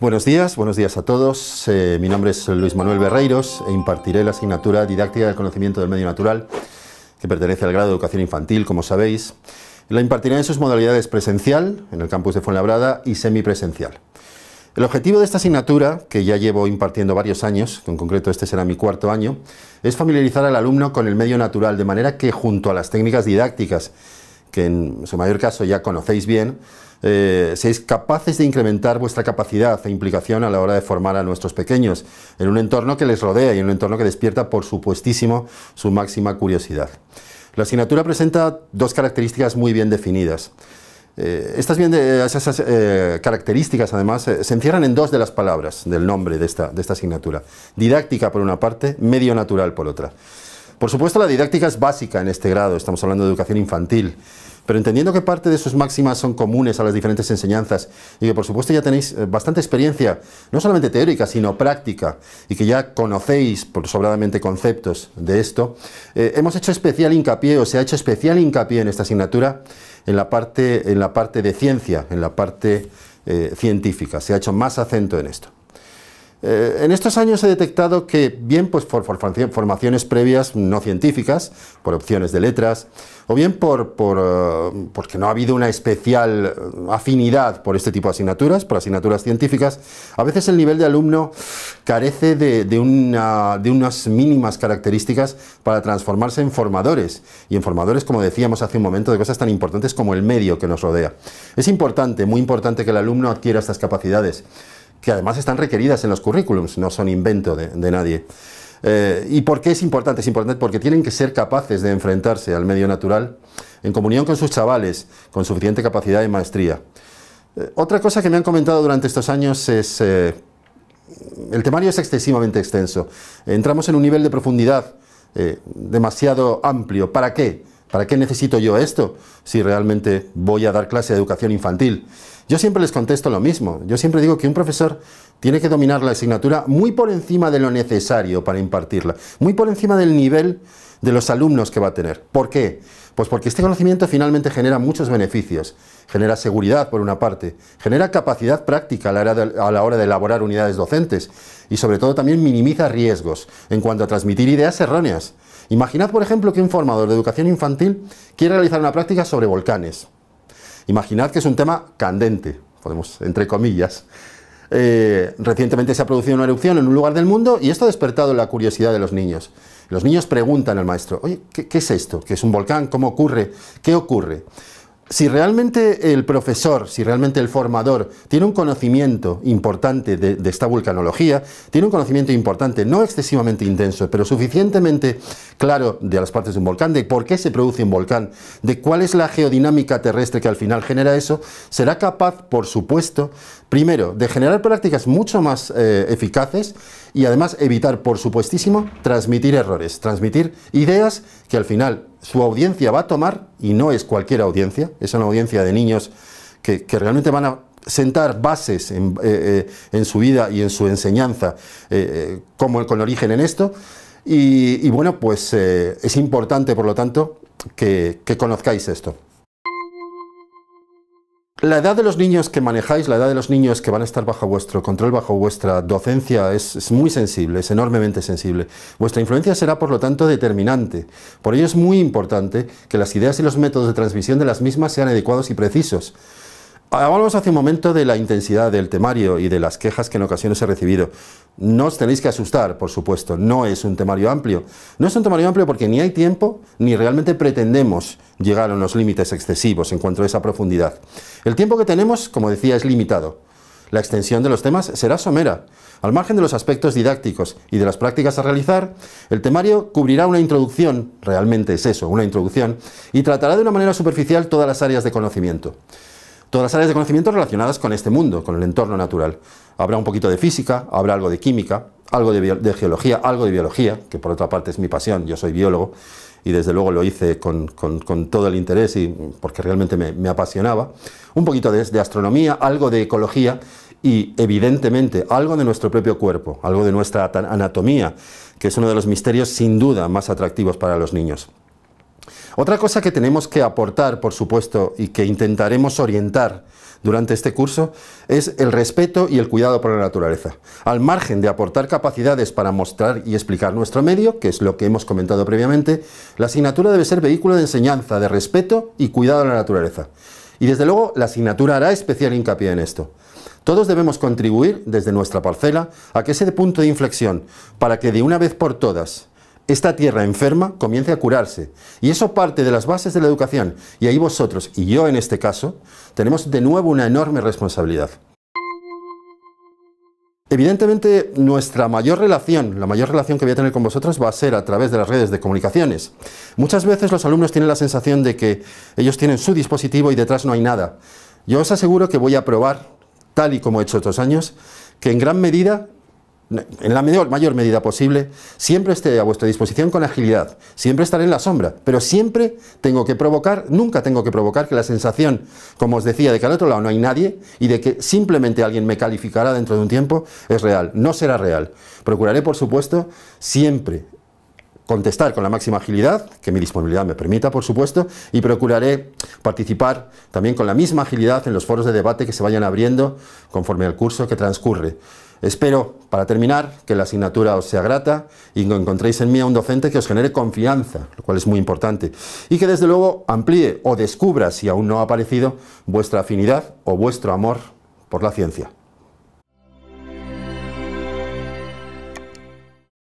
Buenos días, buenos días a todos. Eh, mi nombre es Luis Manuel Berreiros e impartiré la asignatura Didáctica del Conocimiento del Medio Natural, que pertenece al grado de Educación Infantil, como sabéis. La impartiré en sus modalidades presencial, en el campus de Fuenlabrada, y semipresencial. El objetivo de esta asignatura, que ya llevo impartiendo varios años, en concreto este será mi cuarto año, es familiarizar al alumno con el medio natural, de manera que junto a las técnicas didácticas, que en su mayor caso ya conocéis bien, eh, seáis capaces de incrementar vuestra capacidad e implicación a la hora de formar a nuestros pequeños en un entorno que les rodea y en un entorno que despierta, por supuestísimo, su máxima curiosidad. La asignatura presenta dos características muy bien definidas. Eh, estas bien esas eh, características, además, eh, se encierran en dos de las palabras del nombre de esta asignatura. Didáctica por una parte, medio natural por otra. Por supuesto, la didáctica es básica en este grado, estamos hablando de educación infantil. Pero entendiendo que parte de sus máximas son comunes a las diferentes enseñanzas y que por supuesto ya tenéis eh, bastante experiencia, no solamente teórica, sino práctica, y que ya conocéis por sobradamente conceptos de esto, eh, hemos hecho especial hincapié, o se ha hecho especial hincapié en esta asignatura, en la parte, en la parte de ciencia, en la parte eh, científica. Se ha hecho más acento en esto. Eh, en estos años he detectado que, bien pues, por, formaciones previas no científicas, por opciones de letras, o bien eh, porque no ha habido una especial eh, afinidad por este tipo de asignaturas, por asignaturas científicas, a veces el nivel de alumno carece de unas mínimas características para transformarse en formadores, y en formadores, como decíamos hace un momento, de cosas tan importantes como el medio que nos rodea. Es importante, muy importante que el alumno adquiera estas capacidades que además están requeridas en los currículums, no son invento de, nadie. Eh, ¿Y por qué es importante? Es importante porque tienen que ser capaces de enfrentarse al medio natural en comunión con sus chavales, con suficiente capacidad y maestría. Eh, otra cosa que me han comentado durante estos años es... Eh, el temario es excesivamente extenso. Entramos en un nivel de profundidad demasiado amplio. ¿Para qué? ¿Para qué necesito yo esto si realmente voy a dar clase de educación infantil? Yo siempre les contesto lo mismo. Yo siempre digo que un profesor tiene que dominar la asignatura muy por encima de lo necesario para impartirla, muy por encima del nivel de los alumnos que va a tener. ¿Por qué? Pues porque este conocimiento finalmente genera muchos beneficios. Genera seguridad, por una parte, genera capacidad práctica a la hora de, elaborar unidades docentes y sobre todo también minimiza riesgos en cuanto a transmitir ideas erróneas. Imaginad, por ejemplo, que un formador de educación infantil quiere realizar una práctica sobre volcanes. Imaginad que es un tema candente, podemos, entre comillas. Eh, recientemente se ha producido una erupción en un lugar del mundo y esto ha despertado la curiosidad de los niños. Los niños preguntan al maestro, oye, qué es esto? ¿Qué es un volcán? ¿Cómo ocurre? ¿Qué ocurre? si realmente el profesor, si realmente el formador tiene un conocimiento importante de, esta vulcanología, tiene un conocimiento importante, no excesivamente intenso, pero suficientemente claro de las partes de un volcán, de por qué se produce un volcán, de cuál es la geodinámica terrestre que al final genera eso, será capaz, por supuesto, primero, de generar prácticas mucho más eh, eficaces y además evitar, por supuestísimo, transmitir errores, transmitir ideas que al final su audiencia va a tomar, y no es cualquier audiencia, es una audiencia de niños que, realmente van a sentar bases eh, eh, en, su vida y en su enseñanza eh, como el con origen en esto. Y, bueno, pues es importante, por lo tanto, que conozcáis esto. La edad de los niños que manejáis, la edad de los niños que van a estar bajo vuestro control, bajo vuestra docencia, es, muy sensible, es enormemente sensible. Vuestra influencia será, por lo tanto, determinante. Por ello es muy importante que las ideas y los métodos de transmisión de las mismas sean adecuados y precisos. Hablamos hace un momento de la intensidad del temario y de las quejas que en ocasiones he recibido. No os tenéis que asustar, por supuesto, no es un temario amplio. No es un temario amplio porque ni hay tiempo ni realmente pretendemos llegar a unos límites excesivos en cuanto a esa profundidad. El tiempo que tenemos, como decía, es limitado. La extensión de los temas será somera. Al margen de los aspectos didácticos y de las prácticas a realizar, el temario cubrirá una introducción, realmente es eso, una introducción, y tratará de una manera superficial todas las áreas de conocimiento todas las áreas de conocimiento relacionadas con este mundo, con el entorno natural. Habrá un poquito de física, habrá algo de química, algo de, geología, algo de biología, que por otra parte es mi pasión, yo soy biólogo y desde luego lo hice con, todo el interés y porque realmente me, apasionaba, un poquito de, astronomía, algo de ecología y evidentemente algo de nuestro propio cuerpo, algo de nuestra anatomía, que es uno de los misterios sin duda más atractivos para los niños. Otra cosa que tenemos que aportar, por supuesto, y que intentaremos orientar durante este curso, es el respeto y el cuidado por la naturaleza. Al margen de aportar capacidades para mostrar y explicar nuestro medio, que es lo que hemos comentado previamente, la asignatura debe ser vehículo de enseñanza, de respeto y cuidado a la naturaleza. Y desde luego la asignatura hará especial hincapié en esto. Todos debemos contribuir desde nuestra parcela a que ese punto de inflexión, para que de una vez por todas esta tierra enferma comience a curarse. Y eso parte de las bases de la educación. Y ahí vosotros, y yo en este caso, tenemos de nuevo una enorme responsabilidad. Evidentemente, nuestra mayor relación, la mayor relación que voy a tener con vosotros va a ser a través de las redes de comunicaciones. Muchas veces los alumnos tienen la sensación de que ellos tienen su dispositivo y detrás no hay nada. Yo os aseguro que voy a probar, tal y como he hecho otros años, que en gran medida en la mayor, mayor, medida posible, siempre esté a vuestra disposición con agilidad, siempre estaré en la sombra, pero siempre tengo que provocar, nunca tengo que provocar que la sensación, como os decía, de que al otro lado no hay nadie y de que simplemente alguien me calificará dentro de un tiempo, es real, no será real. Procuraré, por supuesto, siempre contestar con la máxima agilidad, que mi disponibilidad me permita, por supuesto, y procuraré participar también con la misma agilidad en los foros de debate que se vayan abriendo conforme al curso que transcurre. Espero, para terminar, que la asignatura os sea grata y que encontréis en mí a un docente que os genere confianza, lo cual es muy importante, y que desde luego amplíe o descubra, si aún no ha aparecido, vuestra afinidad o vuestro amor por la ciencia.